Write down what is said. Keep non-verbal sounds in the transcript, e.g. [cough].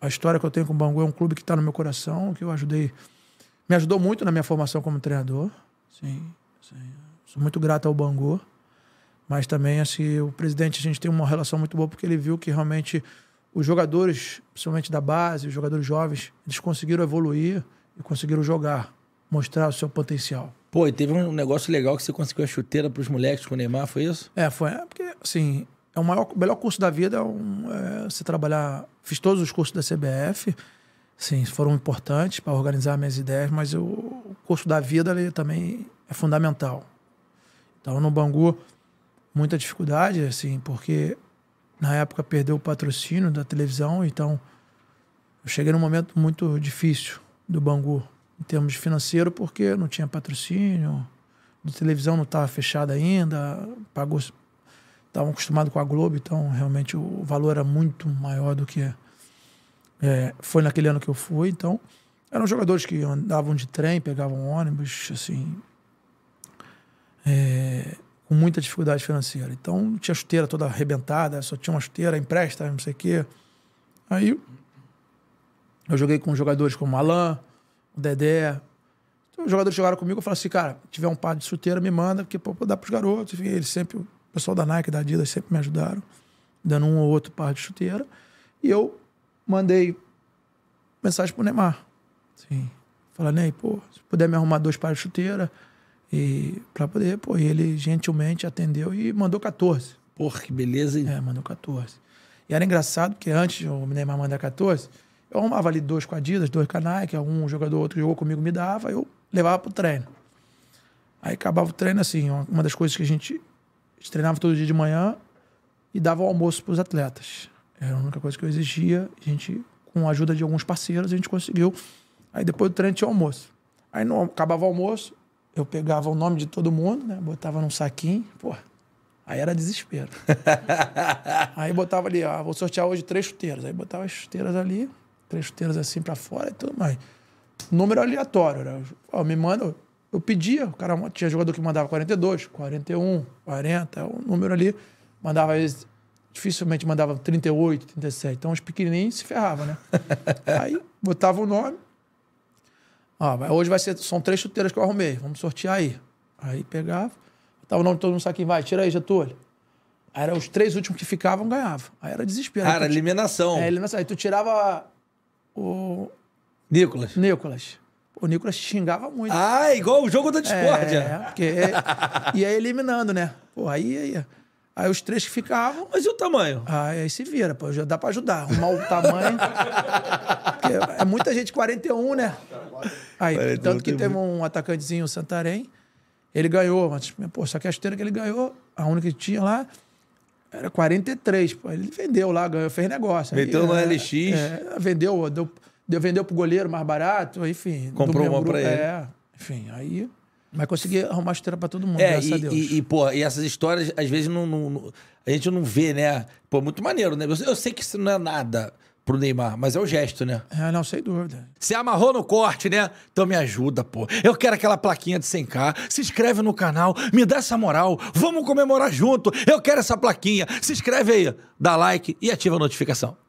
a história que eu tenho com o Bangu é um clube que está no meu coração, que eu ajudei. Me ajudou muito na minha formação como treinador. Sim, sim. Sou muito grato ao Bangu. Mas também, assim, o presidente, a gente tem uma relação muito boa, porque ele viu que realmente os jogadores, principalmente da base, os jogadores jovens, eles conseguiram evoluir e conseguiram jogar, mostrar o seu potencial. Pô, e teve um negócio legal que você conseguiu a chuteira para os moleques com o Neymar, foi isso? É, foi. É porque, assim, é o maior, melhor curso da vida é, um, é você trabalhar. Fiz todos os cursos da CBF, sim, foram importantes para organizar minhas ideias, mas eu, o curso da vida ele também é fundamental. Então, no Bangu, muita dificuldade, assim, porque na época perdeu o patrocínio da televisão, então eu cheguei num momento muito difícil do Bangu, em termos financeiro, porque não tinha patrocínio, a televisão não estava fechada ainda, pagou estavam acostumados com a Globo, então realmente o valor era muito maior do que é, foi naquele ano que eu fui. Então eram jogadores que andavam de trem, pegavam ônibus, assim, é, com muita dificuldade financeira. Então tinha chuteira toda arrebentada, só tinha uma chuteira, empresta, não sei o quê. Aí eu joguei com jogadores como Alain, o Dedé. Então, os jogadores jogaram comigo, eu falei assim, cara, tiver um par de chuteira, me manda, porque pô, dá para os garotos. E eles sempre pessoal da Nike, da Adidas sempre me ajudaram, dando um ou outro par de chuteira. E eu mandei mensagem pro Neymar. Sim. Falando, aí pô, se puder me arrumar dois pares de chuteira. E para poder, pô, e ele gentilmente atendeu e mandou 14. Porra, que beleza, hein? É, mandou 14. E era engraçado, porque antes o Neymar mandar 14, eu arrumava ali dois com a Adidas, dois com a Nike, um jogador, outro jogou comigo, me dava, eu levava pro treino. Aí acabava o treino assim, uma das coisas que a gente a gente treinava todo dia de manhã e dava o almoço para os atletas. Era a única coisa que eu exigia. A gente, com a ajuda de alguns parceiros, a gente conseguiu. Aí depois do treino tinha almoço. Aí no, acabava o almoço, eu pegava o nome de todo mundo, né? Botava num saquinho, pô. Aí era desespero. [laughs] aí botava ali, ah, vou sortear hoje três chuteiras. Aí botava as chuteiras ali, três chuteiras assim para fora e tudo mais. Número aleatório, né? Ó, me manda, eu pedia, o cara tinha jogador que mandava 42, 41, 40, um número ali, mandava às vezes, dificilmente mandava 38, 37. Então os pequenininhos se ferravam, né? [laughs] Aí botava o nome. Ó, hoje vai ser, são três chuteiras que eu arrumei, vamos sortear aí. Aí pegava, botava o nome de todo mundo, saquinho vai, tira aí, Getúlio. Aí eram os três últimos que ficavam, ganhavam. Aí era desespero. Cara, eliminação. É, eliminação. Aí tu tirava o... Nicolas. Nicolas o Nicolas xingava muito. Ah, igual o jogo da discórdia. É, porque [laughs] ia eliminando, né? Pô, aí, aí, aí os três que ficavam... Mas e o tamanho? Aí, aí se vira, pô, já dá pra ajudar. Arrumar o tamanho. é muita gente, 41, né? Aí, tanto que teve um atacantezinho, o Santarém, ele ganhou, mas, pô, só que a esteira que ele ganhou, a única que tinha lá, era 43, pô. Ele vendeu lá, ganhou, fez negócio. Meteu no é, LX. É, vendeu, deu Deu, vendeu pro goleiro mais barato, enfim. Comprou uma para ele. É, enfim, aí. Mas consegui arrumar chuteira pra todo mundo, é, graças e, a Deus. E, e, pô, e essas histórias, às vezes, não, não, não, a gente não vê, né? Pô, muito maneiro, né? Eu, eu sei que isso não é nada pro Neymar, mas é o gesto, né? É, não, sem dúvida. Se amarrou no corte, né? Então me ajuda, pô. Eu quero aquela plaquinha de 100k. Se inscreve no canal, me dá essa moral. Vamos comemorar junto. Eu quero essa plaquinha. Se inscreve aí, dá like e ativa a notificação.